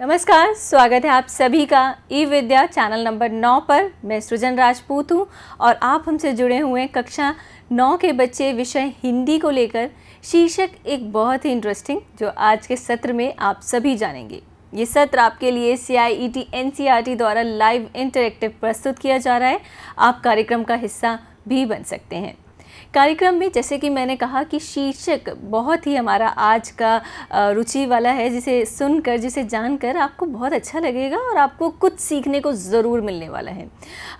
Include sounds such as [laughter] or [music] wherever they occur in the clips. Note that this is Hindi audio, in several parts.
नमस्कार स्वागत है आप सभी का ई विद्या चैनल नंबर नौ पर मैं सृजन राजपूत हूँ और आप हमसे जुड़े हुए हैं कक्षा नौ के बच्चे विषय हिंदी को लेकर शीर्षक एक बहुत ही इंटरेस्टिंग जो आज के सत्र में आप सभी जानेंगे ये सत्र आपके लिए C I E T N C R T द्वारा लाइव इंटरेक्टिव प्रस्तुत किया जा रहा है आप कार्यक्रम का हिस्सा भी बन सकते हैं कार्यक्रम में जैसे कि मैंने कहा कि शीर्षक बहुत ही हमारा आज का रुचि वाला है जिसे सुनकर जिसे जानकर आपको बहुत अच्छा लगेगा और आपको कुछ सीखने को ज़रूर मिलने वाला है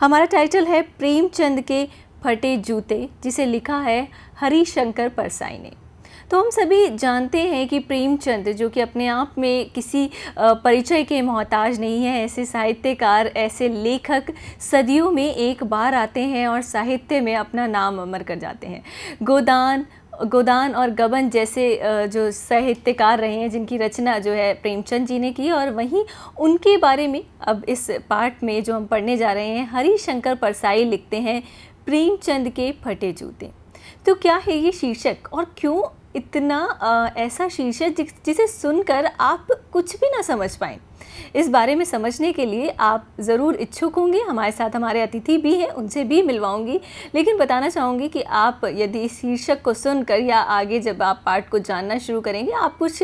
हमारा टाइटल है प्रेमचंद के फटे जूते जिसे लिखा है हरी शंकर परसाई ने तो हम सभी जानते हैं कि प्रेमचंद जो कि अपने आप में किसी परिचय के मोहताज नहीं है ऐसे साहित्यकार ऐसे लेखक सदियों में एक बार आते हैं और साहित्य में अपना नाम अमर कर जाते हैं गोदान गोदान और गबन जैसे जो साहित्यकार रहे हैं जिनकी रचना जो है प्रेमचंद जी ने की और वहीं उनके बारे में अब इस पाठ में जो हम पढ़ने जा रहे हैं हरिशंकर परसाई लिखते हैं प्रेमचंद के फटे जूते तो क्या है ये शीर्षक और क्यों इतना आ, ऐसा शीर्षक जि, जिसे सुनकर आप कुछ भी ना समझ पाएँ इस बारे में समझने के लिए आप ज़रूर इच्छुक होंगे हमारे साथ हमारे अतिथि भी हैं उनसे भी मिलवाऊंगी लेकिन बताना चाहूँगी कि आप यदि इस शीर्षक को सुनकर या आगे जब आप पाठ को जानना शुरू करेंगे आप कुछ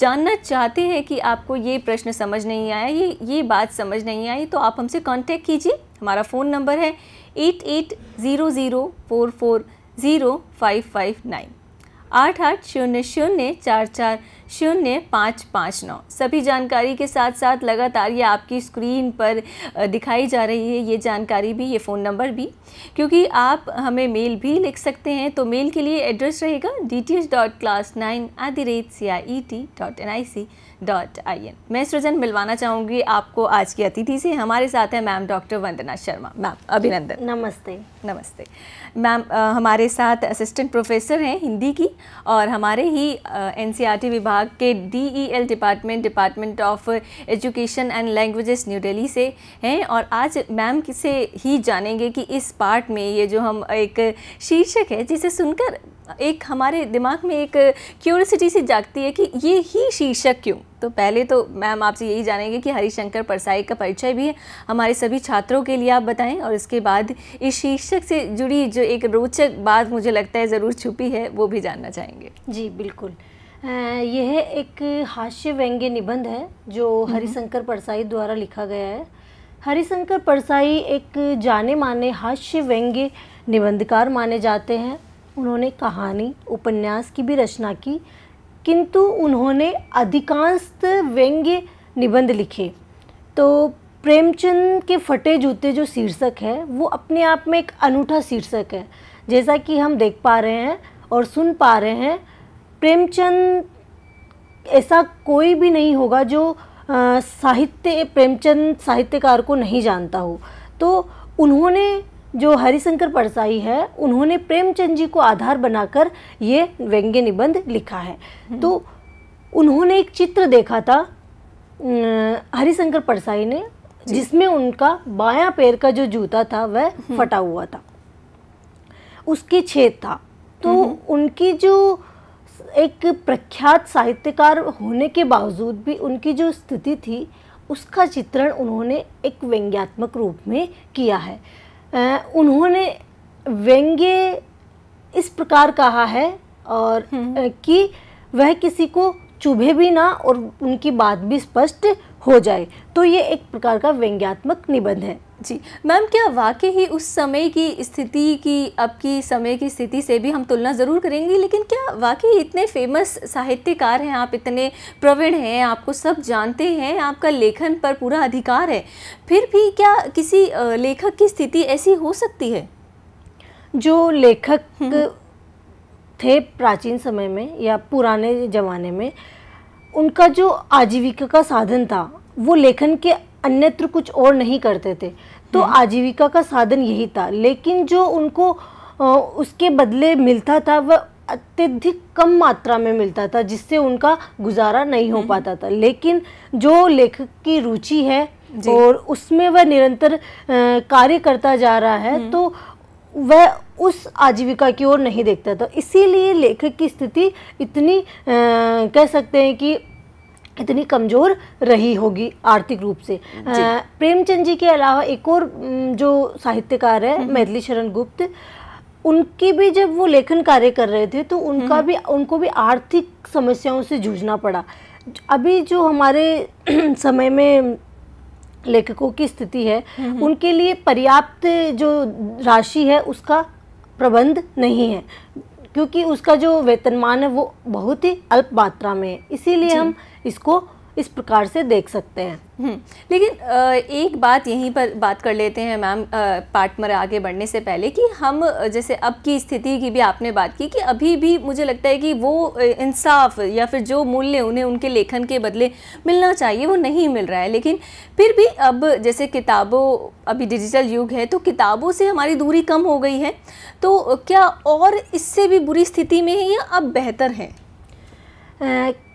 जानना चाहते हैं कि आपको ये प्रश्न समझ नहीं आया ये ये बात समझ नहीं आई तो आप हमसे कॉन्टैक्ट कीजिए हमारा फ़ोन नंबर है eight eight zero zero four four zero five five nine आठ आठ शून्य शून्य चार चार शून्य पाँच पाँच नौ सभी जानकारी के साथ साथ लगातार ये आपकी स्क्रीन पर दिखाई जा रही है ये जानकारी भी ये फ़ोन नंबर भी क्योंकि आप हमें मेल भी लिख सकते हैं तो मेल के लिए एड्रेस रहेगा D T H dot class nine at the rate C I E T dot N I C dot I N मैं सृजन मिलवाना चाहूँगी आपको आज की अतिथि से हमारे साथ हैं ma'am doctor Vandana Sharma ma'am अभिनंदन नमस्ते नमस्ते मैम हमारे साथ असिस्टेंट प्रोफेसर हैं हिंदी की और हमारे ही एन विभाग के D E L department department of education and languages New Delhi से हैं और आज मैम से ही जानेंगे कि इस पार्ट में ये जो हम एक शीर्षक है जिसे सुनकर एक हमारे दिमाग में एक क्यूरसिटी सी जागती है कि ये ही शीर्षक क्यों तो पहले तो मैम आपसे यही जानेंगे कि हरिशंकर परसाई का परिचय भी हमारे सभी छात्रों के लिए आप बताएं और इसके बाद इस शीर्षक से जुड़ी जो एक रोचक बात मुझे लगता है ज़रूर छुपी है वो भी जानना चाहेंगे जी बिल्कुल यह एक हास्य व्यंग्य निबंध है जो हम्म। हरिशंकर परसाई द्वारा लिखा गया है हरिशंकर परसाई एक जाने माने हास्य व्यंग्य निबंधकार माने जाते हैं उन्होंने कहानी उपन्यास की भी रचना की किंतु उन्होंने अधिकांश व्यंग्य निबंध लिखे तो प्रेमचंद के फटे जूते जो शीर्षक है वो अपने आप में एक अनूठा शीर्षक है जैसा कि हम देख पा रहे हैं और सुन पा रहे हैं प्रेमचंद ऐसा कोई भी नहीं होगा जो साहित्य प्रेमचंद साहित्यकार को नहीं जानता हो तो उन्होंने जो हरिशंकर परसाई है उन्होंने प्रेमचंद जी को आधार बनाकर ये व्यंग्य निबंध लिखा है हम्म। तो उन्होंने एक चित्र देखा था हरिशंकर परसाई ने जिसमें उनका बाया पैर का जो जूता था वह हम्म। फटा हुआ था उसके छेद था तो हम्म। उनकी जो एक प्रख्यात साहित्यकार होने के बावजूद भी उनकी जो स्थिति थी उसका चित्रण उन्होंने एक व्यंग्यात्मक रूप में किया है उन्होंने व्यंग्य इस प्रकार कहा है और हम्म। कि वह किसी को चुभे भी ना और उनकी बात भी स्पष्ट हो जाए तो ये एक प्रकार का व्यंग्यात्मक निबंध है जी मैम क्या वाकई ही उस समय की स्थिति की अब की समय की स्थिति से भी हम तुलना ज़रूर करेंगे लेकिन क्या वाकई इतने फेमस साहित्यकार हैं आप इतने प्रवीण हैं आपको सब जानते हैं आपका लेखन पर पूरा अधिकार है फिर भी क्या किसी लेखक की स्थिति ऐसी हो सकती है जो लेखक हम्म। थे प्राचीन समय में या पुराने ज़माने में उनका जो आजीविका का साधन था वो लेखन के अन्यत्र कुछ और नहीं करते थे तो हम्म। आजीविका का साधन यही था लेकिन जो उनको उसके बदले मिलता था वह अत्यधिक कम मात्रा में मिलता था जिससे उनका गुजारा नहीं हो हम्म। पाता था लेकिन जो लेखक की रुचि है और उसमें वह निरंतर कार्य करता जा रहा है हम्म। तो वह उस आजीविका की ओर नहीं देखता था इसीलिए लेखक की स्थिति इतनी आ, कह सकते हैं कि इतनी कमज़ोर रही होगी आर्थिक रूप से प्रेमचंद जी के अलावा एक और जो साहित्यकार है हम्म। मैथिली शरण गुप्त उनकी भी जब वो लेखन कार्य कर रहे थे तो उनका हम्म। भी उनको भी आर्थिक समस्याओं से जूझना पड़ा अभी जो हमारे [clears throat] समय में लेखकों की स्थिति है हम्म। उनके लिए पर्याप्त जो राशि है उसका प्रबंध नहीं है क्योंकि उसका जो वेतनमान है वो बहुत ही अल्प मात्रा में है इसीलिए हम इसको इस प्रकार से देख सकते हैं हम्म, लेकिन एक बात यहीं पर बात कर लेते हैं मैम पार्टनर आगे बढ़ने से पहले कि हम जैसे अब की स्थिति की भी आपने बात की कि अभी भी मुझे लगता है कि वो इंसाफ या फिर जो मूल्य उन्हें उनके लेखन के बदले मिलना चाहिए वो नहीं मिल रहा है लेकिन फिर भी अब जैसे किताबों अभी डिजिटल युग है तो किताबों से हमारी दूरी कम हो गई है तो क्या और इससे भी बुरी स्थिति में है या अब बेहतर है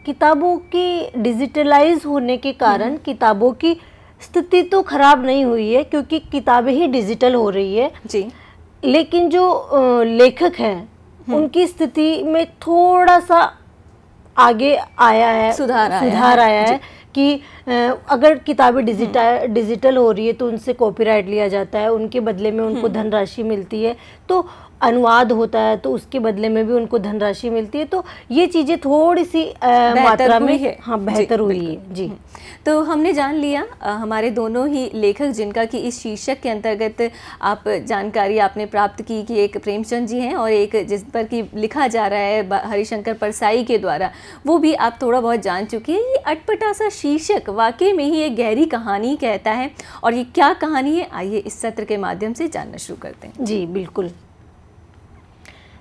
किताबों की डिजिटलाइज होने के कारण हम्म। किताबों की स्थिति तो खराब नहीं हुई है क्योंकि किताबें ही डिजिटल हो रही है जी लेकिन जो लेखक हैं हम्म। उनकी स्थिति में थोड़ा सा आगे आया है सुधार आया सुधार आया है, आया है कि अगर किताबें डिजिटल हम्म। डिजिटल हो रही है तो उनसे कॉपीराइट लिया जाता है उनके बदले में उनको हम्म। धनराशि मिलती है तो अनुवाद होता है तो उसके बदले में भी उनको धनराशि मिलती है तो ये चीज़ें थोड़ी सी मात्रा में हाँ बेहतर हुई है जी हम्म। तो हमने जान लिया हमारे दोनों ही लेखक जिनका कि इस शीर्षक के अंतर्गत आप जानकारी आपने प्राप्त की कि एक प्रेमचंद जी हैं और एक जिस पर कि लिखा जा रहा है हरिशंकर परसाई के द्वारा वो भी आप थोड़ा बहुत जान चुके हैं ये अटपटा सा शीर्षक वाकई में ही एक गहरी कहानी कहता है और ये क्या कहानी है आइए इस सत्र के माध्यम से जानना शुरू करते हैं जी बिल्कुल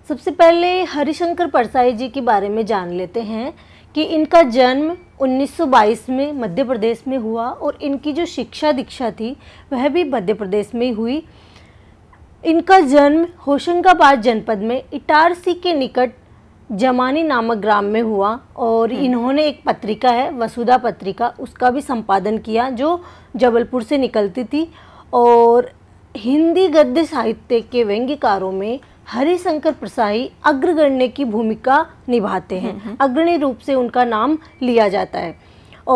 सबसे पहले हरिशंकर परसाई जी के बारे में जान लेते हैं कि इनका जन्म 1922 में मध्य प्रदेश में हुआ और इनकी जो शिक्षा दीक्षा थी वह भी मध्य प्रदेश में हुई इनका जन्म होशंगाबाद जनपद में इटारसी के निकट जमानी नामक ग्राम में हुआ और हम्म। इन्होंने एक पत्रिका है वसुधा पत्रिका उसका भी संपादन किया जो जबलपुर से निकलती थी और हिंदी गद्य साहित्य के व्यंग्यकारों में हरिशंकर प्रसाई अग्रगण्य की भूमिका निभाते हैं अग्रणी रूप से उनका नाम लिया जाता है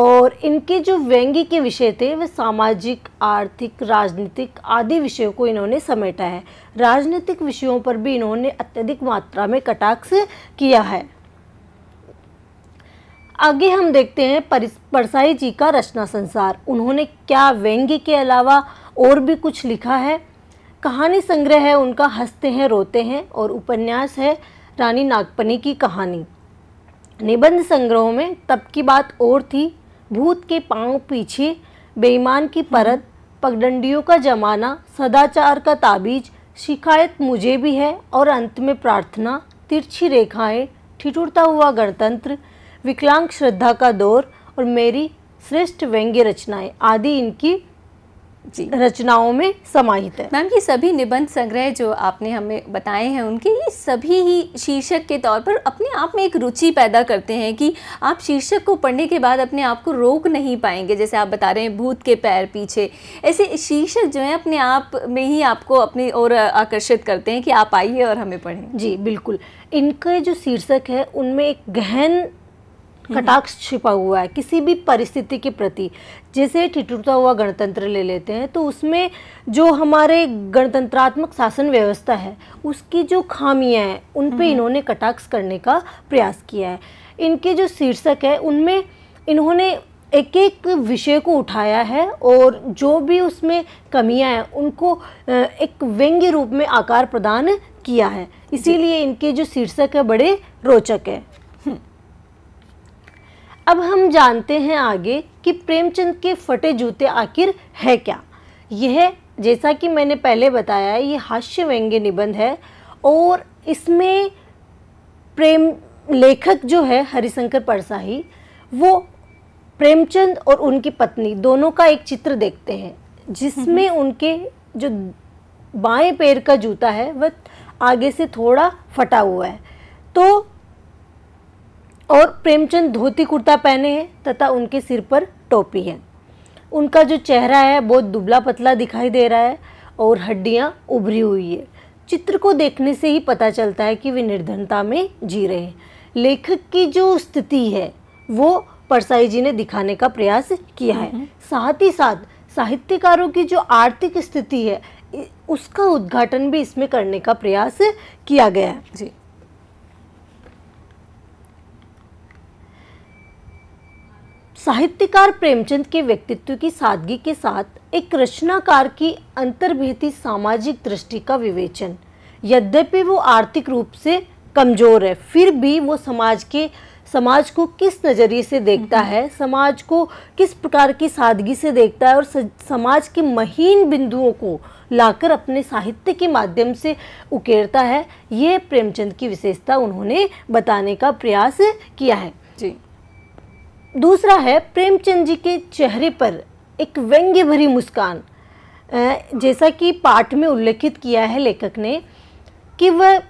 और इनके जो व्यंग्य के विषय थे वे सामाजिक आर्थिक राजनीतिक आदि विषयों को इन्होंने समेटा है राजनीतिक विषयों पर भी इन्होंने अत्यधिक मात्रा में कटाक्ष किया है आगे हम देखते हैं परसाई जी का रचना संसार उन्होंने क्या व्यंग्य के अलावा और भी कुछ लिखा है कहानी संग्रह है उनका हंसते हैं रोते हैं और उपन्यास है रानी नागपनी की कहानी निबंध संग्रहों में तब की बात और थी भूत के पांव पीछे बेईमान की परत पगडंडियों का जमाना सदाचार का ताबीज शिकायत मुझे भी है और अंत में प्रार्थना तिरछी रेखाएं ठिठुरता हुआ गणतंत्र विकलांग श्रद्धा का दौर और मेरी श्रेष्ठ व्यंग्य रचनाएं आदि इनकी रचनाओं में समाहित है मैम ये सभी निबंध संग्रह जो आपने हमें बताए हैं उनके ये सभी ही शीर्षक के तौर पर अपने आप में एक रुचि पैदा करते हैं कि आप शीर्षक को पढ़ने के बाद अपने आप को रोक नहीं पाएंगे जैसे आप बता रहे हैं भूत के पैर पीछे ऐसे शीर्षक जो है अपने आप में ही आपको अपनी ओर आकर्षित करते हैं कि आप आइए और हमें पढ़ें जी बिल्कुल इनके जो शीर्षक है उनमें एक गहन हम्म। कटाक्ष छिपा हुआ है किसी भी परिस्थिति के प्रति जैसे ठिठुरता हुआ गणतंत्र ले लेते हैं तो उसमें जो हमारे गणतंत्रात्मक शासन व्यवस्था है उसकी जो खामियां हैं उन पे हम्म। इन्होंने कटाक्ष करने का प्रयास किया है इनके जो शीर्षक है उनमें इन्होंने एक एक विषय को उठाया है और जो भी उसमें कमियां हैं उनको एक व्यंग्य रूप में आकार प्रदान किया है इसीलिए इनके जो शीर्षक है बड़े रोचक है अब हम जानते हैं आगे कि प्रेमचंद के फटे जूते आखिर है क्या यह जैसा कि मैंने पहले बताया है ये हास्य व्यंग्य निबंध है और इसमें प्रेम लेखक जो है हरिशंकर परसाही वो प्रेमचंद और उनकी पत्नी दोनों का एक चित्र देखते हैं जिसमें उनके जो बाएं पैर का जूता है वह आगे से थोड़ा फटा हुआ है तो और प्रेमचंद धोती कुर्ता पहने हैं तथा उनके सिर पर टोपी है उनका जो चेहरा है बहुत दुबला पतला दिखाई दे रहा है और हड्डियाँ उभरी हुई है चित्र को देखने से ही पता चलता है कि वे निर्धनता में जी रहे हैं लेखक की जो स्थिति है वो परसाई जी ने दिखाने का प्रयास किया है हम्म। साथ ही साथ साहित्यकारों की जो आर्थिक स्थिति है उसका उद्घाटन भी इसमें करने का प्रयास किया गया है जी साहित्यकार प्रेमचंद के व्यक्तित्व की सादगी के साथ एक रचनाकार की अंतर्भेदी सामाजिक दृष्टि का विवेचन यद्यपि वो आर्थिक रूप से कमज़ोर है फिर भी वो समाज के समाज को किस नज़रिए से देखता हम्म। है समाज को किस प्रकार की सादगी से देखता है और समाज के महीन बिंदुओं को लाकर अपने साहित्य के माध्यम से उकेरता है ये प्रेमचंद की विशेषता उन्होंने बताने का प्रयास किया है जी दूसरा है प्रेमचंद जी के चेहरे पर एक व्यंग्य भरी मुस्कान जैसा कि पाठ में उल्लेखित किया है लेखक ने कि वह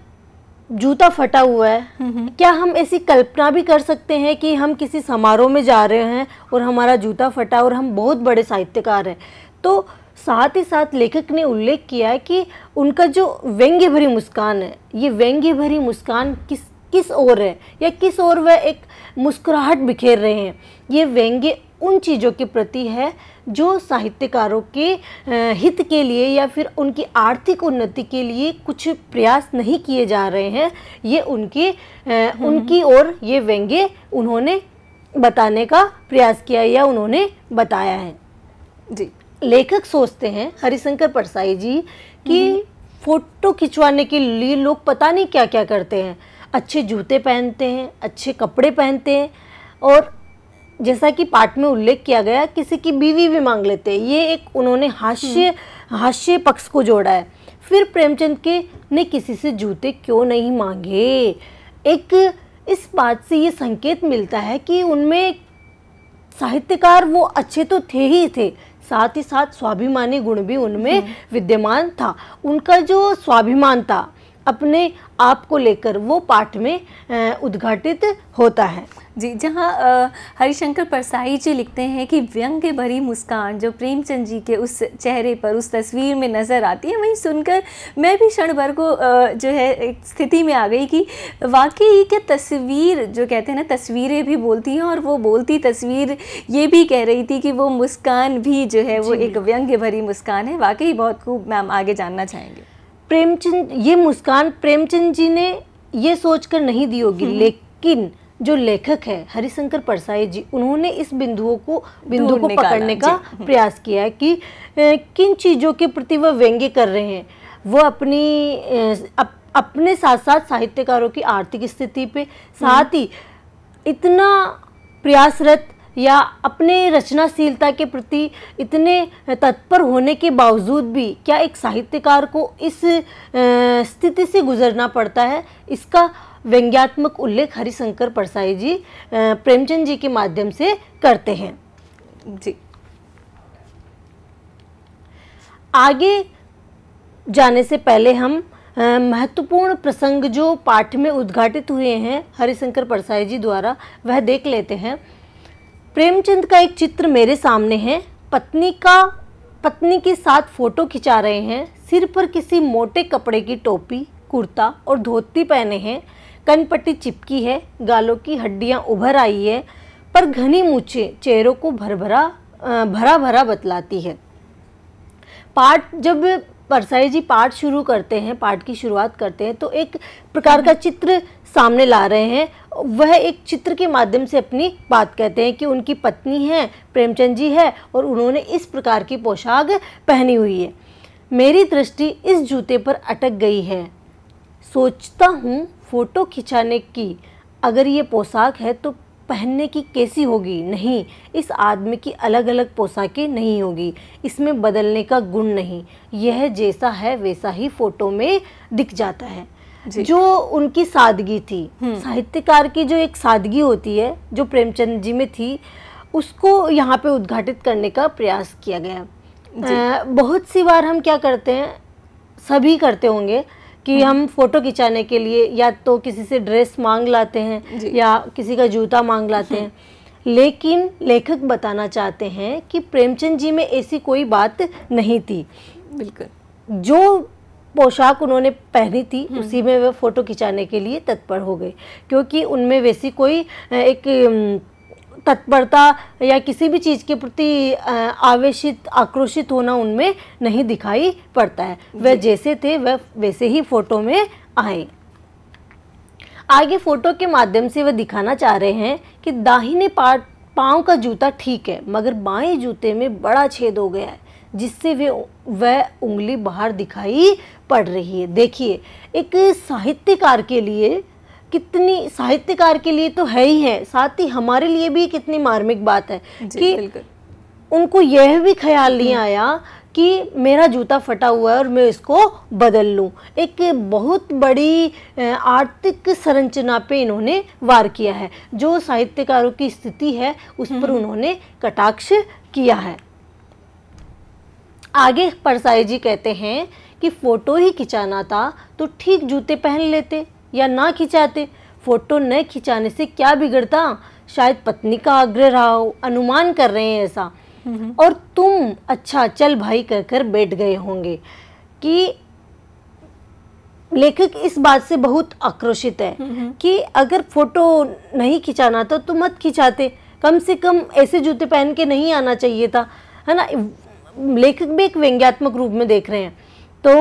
जूता फटा हुआ है क्या हम ऐसी कल्पना भी कर सकते हैं कि हम किसी समारोह में जा रहे हैं और हमारा जूता फटा और हम बहुत बड़े साहित्यकार हैं तो साथ ही साथ लेखक ने उल्लेख किया है कि उनका जो व्यंग्य भरी मुस्कान है ये व्यंग्य भरी मुस्कान किस किस ओर है या किस ओर वह एक मुस्कुराहट बिखेर रहे हैं ये व्यंग्य उन चीज़ों के प्रति है जो साहित्यकारों के हित के लिए या फिर उनकी आर्थिक उन्नति के लिए कुछ प्रयास नहीं किए जा रहे हैं ये उनके हम्म, उनकी हम्म। ओर ये व्यंग्य उन्होंने बताने का प्रयास किया या उन्होंने बताया है जी लेखक सोचते हैं हरिशंकर परसाई जी कि हम्म। फ़ोटो खिंचवाने के लिए लोग पता नहीं क्या क्या करते हैं अच्छे जूते पहनते हैं अच्छे कपड़े पहनते हैं और जैसा कि पाठ में उल्लेख किया गया किसी की बीवी भी मांग लेते हैं ये एक उन्होंने हास्य हम्म। हास्य पक्ष को जोड़ा है फिर प्रेमचंद के ने किसी से जूते क्यों नहीं मांगे एक इस बात से ये संकेत मिलता है कि उनमें साहित्यकार वो अच्छे तो थे ही थे साथ ही साथ स्वाभिमानी गुण भी उनमें हम्म। विद्यमान था उनका जो स्वाभिमान था अपने आप को लेकर वो पाठ में उद्घाटित होता है जी जहाँ हरिशंकर परसाई जी लिखते हैं कि व्यंग्य भरी मुस्कान जो प्रेमचंद जी के उस चेहरे पर उस तस्वीर में नज़र आती है वहीं सुनकर मैं भी क्षण भर को जो है एक स्थिति में आ गई कि वाकई ये क्या तस्वीर जो कहते हैं ना तस्वीरें भी बोलती हैं और वो बोलती तस्वीर ये भी कह रही थी कि वो मुस्कान भी जो है वो एक व्यंग्य भरी मुस्कान है वाकई बहुत खूब मैम आगे जानना चाहेंगे प्रेमचंद ये मुस्कान प्रेमचंद जी ने ये सोचकर नहीं दी होगी हम्म। लेकिन जो लेखक है हरिशंकर परसाई जी उन्होंने इस बिंदुओं को बिंदु को पकड़ने का हम्म। प्रयास किया है कि किन चीज़ों के प्रति वह व्यंग्य कर रहे हैं वो अपनी अप, अपने साथ साथ साहित्यकारों की आर्थिक स्थिति पे साथ हम्म। ही इतना प्रयासरत या अपने रचनाशीलता के प्रति इतने तत्पर होने के बावजूद भी क्या एक साहित्यकार को इस स्थिति से गुजरना पड़ता है इसका व्यंग्यात्मक उल्लेख हरिशंकर परसाई जी प्रेमचंद जी के माध्यम से करते हैं जी आगे जाने से पहले हम महत्वपूर्ण प्रसंग जो पाठ में उद्घाटित हुए हैं हरिशंकर परसाई जी द्वारा वह देख लेते हैं प्रेमचंद का एक चित्र मेरे सामने है पत्नी का पत्नी के साथ फोटो खिंचा रहे हैं सिर पर किसी मोटे कपड़े की टोपी कुर्ता और धोती पहने हैं कनपट्टी चिपकी है गालों की हड्डियां उभर आई है पर घनी मूछे चेहरों को भर भरा भरा भरा बतलाती है पार्ट जब परसाई जी पाठ शुरू करते हैं पाठ की शुरुआत करते हैं तो एक प्रकार का चित्र सामने ला रहे हैं वह एक चित्र के माध्यम से अपनी बात कहते हैं कि उनकी पत्नी है प्रेमचंद जी है और उन्होंने इस प्रकार की पोशाक पहनी हुई है मेरी दृष्टि इस जूते पर अटक गई है सोचता हूँ फ़ोटो खिंचाने की अगर ये पोशाक है तो पहनने की कैसी होगी नहीं इस आदमी की अलग अलग पोशाकें नहीं होगी इसमें बदलने का गुण नहीं यह जैसा है वैसा ही फोटो में दिख जाता है जो उनकी सादगी थी हम्म। साहित्यकार की जो एक सादगी होती है जो प्रेमचंद जी में थी उसको यहाँ पे उद्घाटित करने का प्रयास किया गया आ, बहुत सी बार हम क्या करते हैं सभी करते होंगे कि हम्म। हम फोटो खिंचाने के लिए या तो किसी से ड्रेस मांग लाते हैं या किसी का जूता मांग लाते हम्म। हैं लेकिन लेखक बताना चाहते हैं कि प्रेमचंद जी में ऐसी कोई बात नहीं थी बिल्कुल जो पोशाक उन्होंने पहनी थी हम्म। उसी में वे फ़ोटो खिंचाने के लिए तत्पर हो गए क्योंकि उनमें वैसी कोई एक तत्परता या किसी भी चीज़ के प्रति आवेशित आक्रोशित होना उनमें नहीं दिखाई पड़ता है वह जैसे थे वह वैसे ही फोटो में आए आगे फोटो के माध्यम से वह दिखाना चाह रहे हैं कि दाहिने पार्ट पाँव का जूता ठीक है मगर बाएं जूते में बड़ा छेद हो गया है जिससे वे वह उंगली बाहर दिखाई पड़ रही है देखिए एक साहित्यकार के लिए कितनी साहित्यकार के लिए तो है ही है साथ ही हमारे लिए भी कितनी मार्मिक बात है कि उनको यह भी ख्याल नहीं हम्म। आया कि मेरा जूता फटा हुआ है और मैं इसको बदल लूं एक बहुत बड़ी आर्थिक संरचना पे इन्होंने वार किया है जो साहित्यकारों की स्थिति है उस पर हम्म। उन्होंने कटाक्ष किया है आगे परसाई जी कहते हैं कि फ़ोटो ही खिंचाना था तो ठीक जूते पहन लेते या ना खिंचाते फोटो न खिंचाने से क्या बिगड़ता शायद पत्नी का आग्रह रहा हो अनुमान कर रहे हैं ऐसा और तुम अच्छा चल भाई कहकर बैठ गए होंगे कि लेखक इस बात से बहुत आक्रोशित है कि अगर फोटो नहीं खिंचाना तो तुम मत खिंचाते कम से कम ऐसे जूते पहन के नहीं आना चाहिए था है ना लेखक भी एक व्यंग्यात्मक रूप में देख रहे हैं तो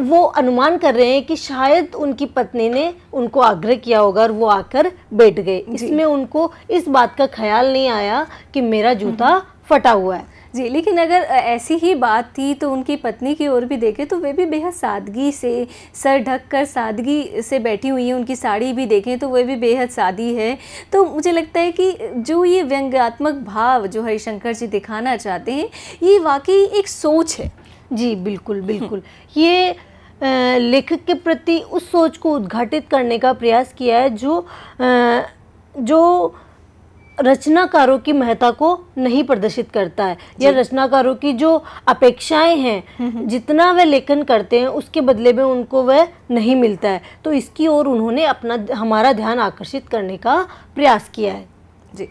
वो अनुमान कर रहे हैं कि शायद उनकी पत्नी ने उनको आग्रह किया होगा और वो आकर बैठ गए इसमें उनको इस बात का ख्याल नहीं आया कि मेरा जूता हम्म। फटा हुआ है जी लेकिन अगर ऐसी ही बात थी तो उनकी पत्नी की ओर भी देखें तो वे भी बेहद सादगी से सर ढक कर सादगी से बैठी हुई हैं उनकी साड़ी भी देखें तो वे भी बेहद सादी है तो मुझे लगता है कि जो ये व्यंग्यात्मक भाव जो हरिशंकर जी दिखाना चाहते हैं ये वाकई एक सोच है जी बिल्कुल बिल्कुल ये लेखक के प्रति उस सोच को उद्घाटित करने का प्रयास किया है जो जो रचनाकारों की महत्ता को नहीं प्रदर्शित करता है या रचनाकारों की जो अपेक्षाएं हैं हम्म, हम्म। जितना वह लेखन करते हैं उसके बदले में उनको वह नहीं मिलता है तो इसकी ओर उन्होंने अपना हमारा ध्यान आकर्षित करने का प्रयास किया है जी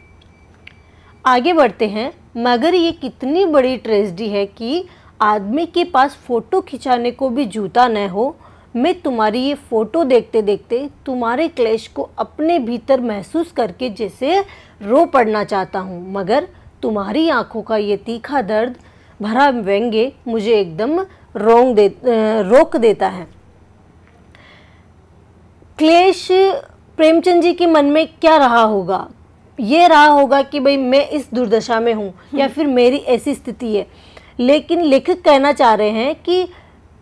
आगे बढ़ते हैं मगर ये कितनी बड़ी ट्रेजडी है कि आदमी के पास फ़ोटो खिंचाने को भी जूता न हो मैं तुम्हारी ये फ़ोटो देखते देखते तुम्हारे क्लेश को अपने भीतर महसूस करके जैसे रो पड़ना चाहता हूँ मगर तुम्हारी आँखों का ये तीखा दर्द भरा व्यंग्य मुझे एकदम रोंग दे रोक देता है क्लेश प्रेमचंद जी के मन में क्या रहा होगा ये रहा होगा कि भाई मैं इस दुर्दशा में हूँ या हम्म। फिर मेरी ऐसी स्थिति है लेकिन लेखक कहना चाह रहे हैं कि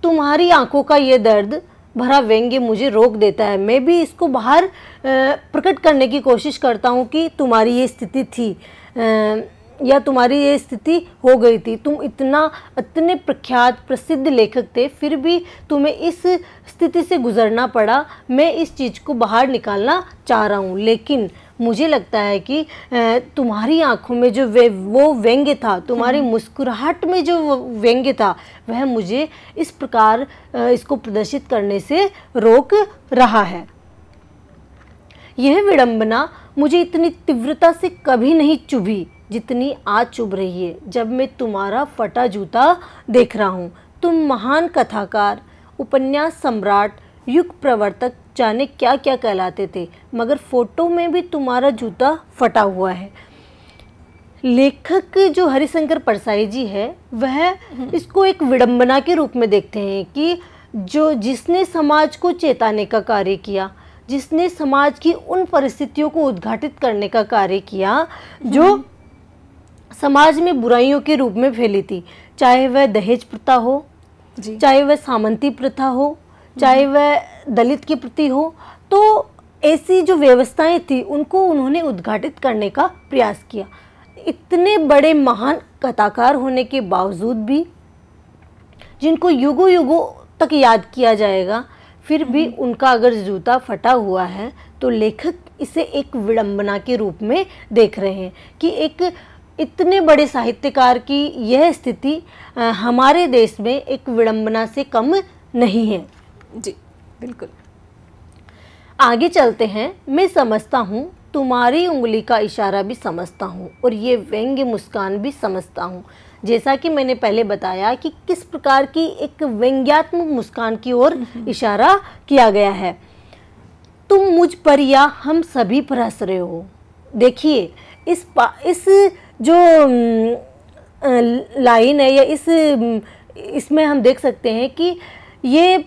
तुम्हारी आंखों का ये दर्द भरा व्यंग्य मुझे रोक देता है मैं भी इसको बाहर प्रकट करने की कोशिश करता हूँ कि तुम्हारी ये स्थिति थी या तुम्हारी ये स्थिति हो गई थी तुम इतना इतने प्रख्यात प्रसिद्ध लेखक थे फिर भी तुम्हें इस स्थिति से गुजरना पड़ा मैं इस चीज़ को बाहर निकालना चाह रहा हूँ लेकिन मुझे लगता है कि तुम्हारी आंखों में जो वे वो व्यंग्य था तुम्हारी हम्म। मुस्कुराहट में जो व्यंग्य था वह मुझे इस प्रकार इसको प्रदर्शित करने से रोक रहा है यह विडंबना मुझे इतनी तीव्रता से कभी नहीं चुभी जितनी आज चुभ रही है जब मैं तुम्हारा फटा जूता देख रहा हूँ तुम महान कथाकार उपन्यास सम्राट युग प्रवर्तक जाने क्या क्या कहलाते थे मगर फोटो में भी तुम्हारा जूता फटा हुआ है लेखक जो हरिशंकर परसाई जी है वह हम्म। इसको एक विडंबना के रूप में देखते हैं कि जो जिसने समाज को चेताने का कार्य किया जिसने समाज की उन परिस्थितियों को उद्घाटित करने का कार्य किया जो हम्म। समाज में बुराइयों के रूप में फैली थी चाहे वह दहेज प्रथा हो चाहे वह सामंती प्रथा हो चाहे वह दलित के प्रति हो तो ऐसी जो व्यवस्थाएं थी उनको उन्होंने उद्घाटित करने का प्रयास किया इतने बड़े महान कथाकार होने के बावजूद भी जिनको युगों युगों तक याद किया जाएगा फिर भी हम्म। उनका अगर जूता फटा हुआ है तो लेखक इसे एक विडंबना के रूप में देख रहे हैं कि एक इतने बड़े साहित्यकार की यह स्थिति हमारे देश में एक विडंबना से कम नहीं है जी बिल्कुल आगे चलते हैं मैं समझता हूँ तुम्हारी उंगली का इशारा भी समझता हूँ और ये व्यंग्य मुस्कान भी समझता हूँ जैसा कि मैंने पहले बताया कि किस प्रकार की एक व्यंग्यात्मक मुस्कान की ओर हम्म। इशारा किया गया है तुम मुझ पर या हम सभी पर हंस रहे हो देखिए इस पा इस जो लाइन है या इस इसमें हम देख सकते हैं कि ये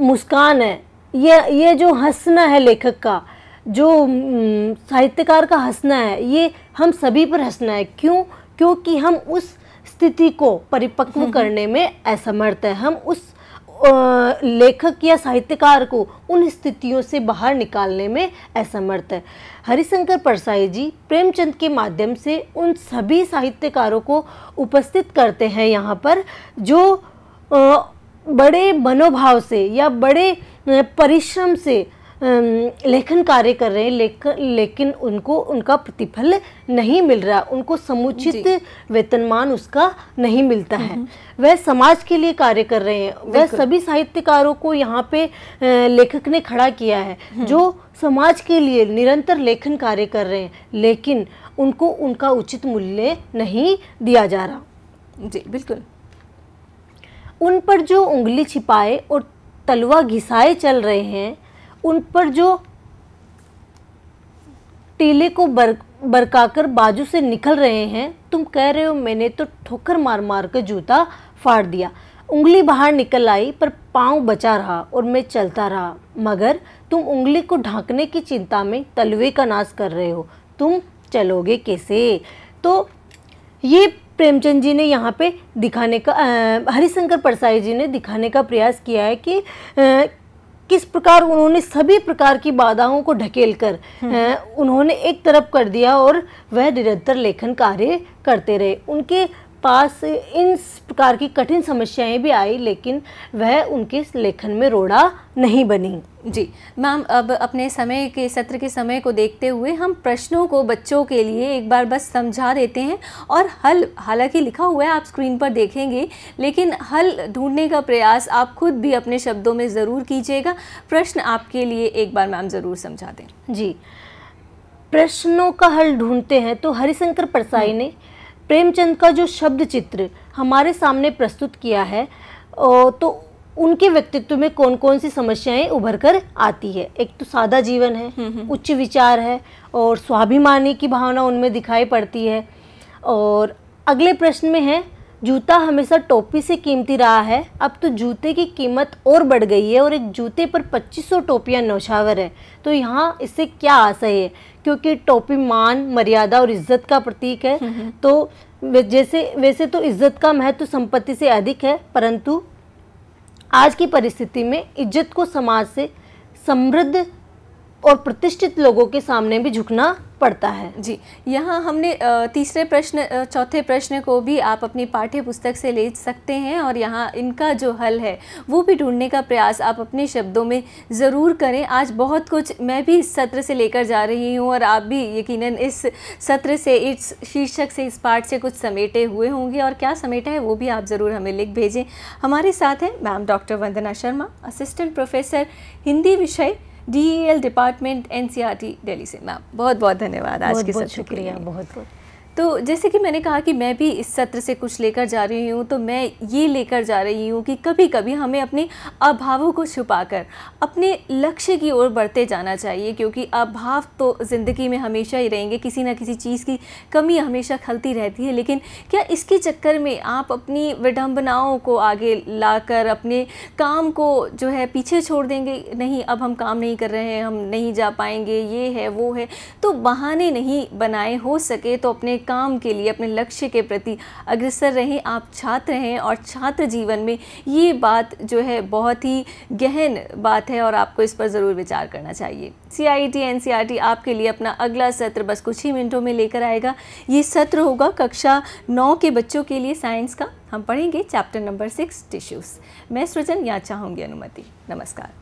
मुस्कान है ये ये जो हंसना है लेखक का जो साहित्यकार का हंसना है ये हम सभी पर हंसना है क्यों क्योंकि हम उस स्थिति को परिपक्व हम्म, हम्म। करने में असमर्थ है हम उस लेखक या साहित्यकार को उन स्थितियों से बाहर निकालने में असमर्थ है हरिशंकर परसाई जी प्रेमचंद के माध्यम से उन सभी साहित्यकारों को उपस्थित करते हैं यहाँ पर जो बड़े मनोभाव से या बड़े परिश्रम से लेखन कार्य कर रहे हैं लेकिन लेकिन उनको उनका प्रतिफल नहीं मिल रहा उनको समुचित वेतनमान उसका नहीं मिलता है हम्म। वह समाज के लिए कार्य कर रहे हैं वह सभी साहित्यकारों को यहाँ पे लेखक ने खड़ा किया है हम्म। जो समाज के लिए निरंतर लेखन कार्य कर रहे हैं लेकिन उनको उनका उचित मूल्य नहीं दिया जा रहा जी बिल्कुल उन पर जो उंगली छिपाए और तलवा घिसाए चल रहे हैं उन पर जो टीले को बर बरकाकर बाजू से निकल रहे हैं तुम कह रहे हो मैंने तो ठोकर मार मार कर जूता फाड़ दिया उंगली बाहर निकल आई पर पाँव बचा रहा और मैं चलता रहा मगर तुम उंगली को ढांकने की चिंता में तलवे का नाश कर रहे हो तुम चलोगे कैसे तो ये प्रेमचंद जी ने यहाँ पे दिखाने का हरिशंकर परसाई जी ने दिखाने का प्रयास किया है कि आ, किस प्रकार उन्होंने सभी प्रकार की बाधाओं को ढकेल कर हम्म। उन्होंने एक तरफ कर दिया और वह निरंतर लेखन कार्य करते रहे उनके पास इन प्रकार की कठिन समस्याएं भी आई लेकिन वह उनके लेखन में रोड़ा नहीं बनी जी मैम अब अपने समय के सत्र के समय को देखते हुए हम प्रश्नों को बच्चों के लिए एक बार बस समझा देते हैं और हल हालांकि लिखा हुआ है आप स्क्रीन पर देखेंगे लेकिन हल ढूंढने का प्रयास आप खुद भी अपने शब्दों में ज़रूर कीजिएगा प्रश्न आपके लिए एक बार मैम ज़रूर समझा दें जी प्रश्नों का हल ढूंढते हैं तो हरिशंकर परसाई हम्म। ने प्रेमचंद का जो शब्द चित्र हमारे सामने प्रस्तुत किया है तो उनके व्यक्तित्व में कौन कौन सी समस्याएं उभर कर आती है एक तो सादा जीवन है हम्म, हम्म। उच्च विचार है और स्वाभिमानी की भावना उनमें दिखाई पड़ती है और अगले प्रश्न में है जूता हमेशा टोपी से कीमती रहा है अब तो जूते की कीमत और बढ़ गई है और एक जूते पर 2500 टोपियां नौशावर है तो यहाँ इससे क्या आशय है क्योंकि टोपी मान मर्यादा और इज्जत का प्रतीक है हम्म, हम्म। तो जैसे वैसे तो इज्जत का महत्व संपत्ति से अधिक है परंतु आज की परिस्थिति में इज्जत को समाज से समृद्ध और प्रतिष्ठित लोगों के सामने भी झुकना पड़ता है जी यहाँ हमने तीसरे प्रश्न चौथे प्रश्न को भी आप अपनी पाठ्य पुस्तक से ले सकते हैं और यहाँ इनका जो हल है वो भी ढूंढने का प्रयास आप अपने शब्दों में ज़रूर करें आज बहुत कुछ मैं भी इस सत्र से लेकर जा रही हूँ और आप भी यकीनन इस सत्र से इस शीर्षक से इस पाठ से कुछ समेटे हुए होंगे और क्या समेटा है वो भी आप ज़रूर हमें लिख भेजें हमारे साथ हैं ma'am doctor Vandana Sharma assistant professor Hindi विषय डी डिपार्टमेंट एन दिल्ली से मैम बहुत बहुत धन्यवाद आज के सब शुक्रिया बहुत बहुत तो जैसे कि मैंने कहा कि मैं भी इस सत्र से कुछ लेकर जा रही हूँ तो मैं ये लेकर जा रही हूँ कि कभी कभी हमें अपने अभावों को छुपाकर अपने लक्ष्य की ओर बढ़ते जाना चाहिए क्योंकि अभाव तो ज़िंदगी में हमेशा ही रहेंगे किसी ना किसी चीज़ की कमी हमेशा खलती रहती है लेकिन क्या इसके चक्कर में आप अपनी विडम्बनाओं को आगे लाकर अपने काम को जो है पीछे छोड़ देंगे नहीं अब हम काम नहीं कर रहे हैं हम नहीं जा पाएंगे ये है वो है तो बहाने नहीं बनाए हो सके तो अपने काम के लिए अपने लक्ष्य के प्रति अग्रसर रहें आप छात्र हैं और छात्र जीवन में ये बात जो है बहुत ही गहन बात है और आपको इस पर ज़रूर विचार करना चाहिए C I T N C R T आपके लिए अपना अगला सत्र बस कुछ ही मिनटों में लेकर आएगा ये सत्र होगा कक्षा नौ के बच्चों के लिए साइंस का हम पढ़ेंगे चैप्टर नंबर सिक्स टिश्यूज़ मैं सृजन याद चाहूँगी अनुमति नमस्कार